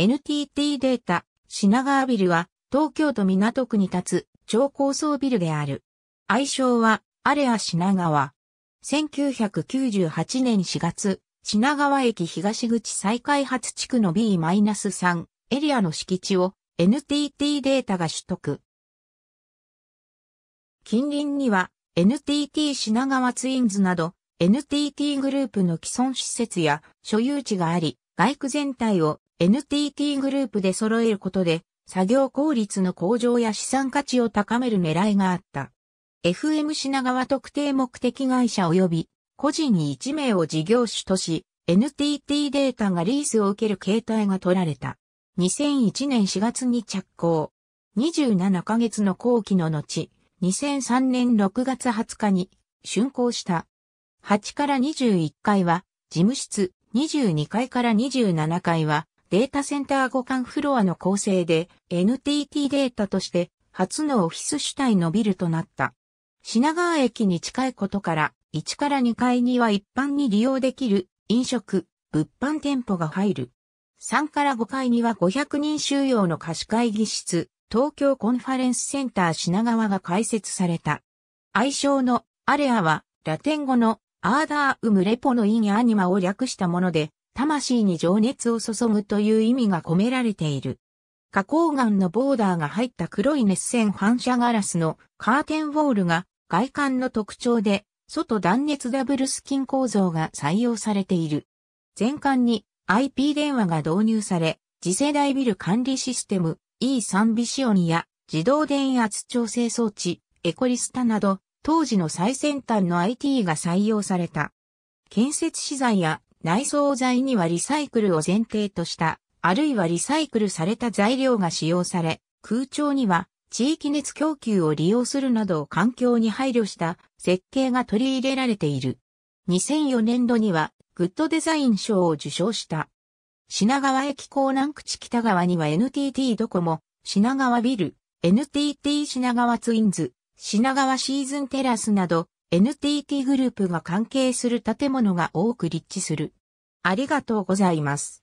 NTT データ、品川ビルは、東京都港区に立つ超高層ビルである。愛称は、アレア品川。1998年4月、品川駅東口再開発地区の B-3 エリアの敷地を NTT データが取得。近隣には NTT 品川ツインズなど NTT グループの既存施設や所有地があり、外区全体を NTT グループで揃えることで、作業効率の向上や資産価値を高める狙いがあった。FM 品川特定目的会社及び個人に1名を事業主とし、NTT データがリースを受ける形態が取られた。2001年4月に着工。27ヶ月の後期の後、2003年6月20日に竣工した。8から21階は事務室、22階から27階はデータセンター互換フロアの構成で NTT データとして初のオフィス主体のビルとなった。品川駅に近いことから1から2階には一般に利用できる飲食、物販店舗が入る。3から5階には500人収容の貸し会議室、東京コンファレンスセンター品川が開設された。愛称のアレアはラテン語のアーダーウムレポの意味。アニマを略したもので、魂に情熱を注ぐという意味が込められている。花崗岩のボーダーが入った黒い熱線反射ガラスのカーテンウォールが外観の特徴で、外断熱ダブルスキン構造が採用されている。全館に IP 電話が導入され、次世代ビル管理システム E3 ビシオンや自動電圧調整装置エコリスタなど当時の最先端の IT が採用された。建設資材や内装材にはリサイクルを前提とした、あるいはリサイクルされた材料が使用され、空調には地域熱供給を利用するなど環境に配慮した設計が取り入れられている。2004年度にはグッドデザイン賞を受賞した。品川駅港南口北側には NTT ドコモ、品川ビル、NTT 品川ツインズ、品川シーズンテラスなど NTT グループが関係する建物が多く立地する。ありがとうございます。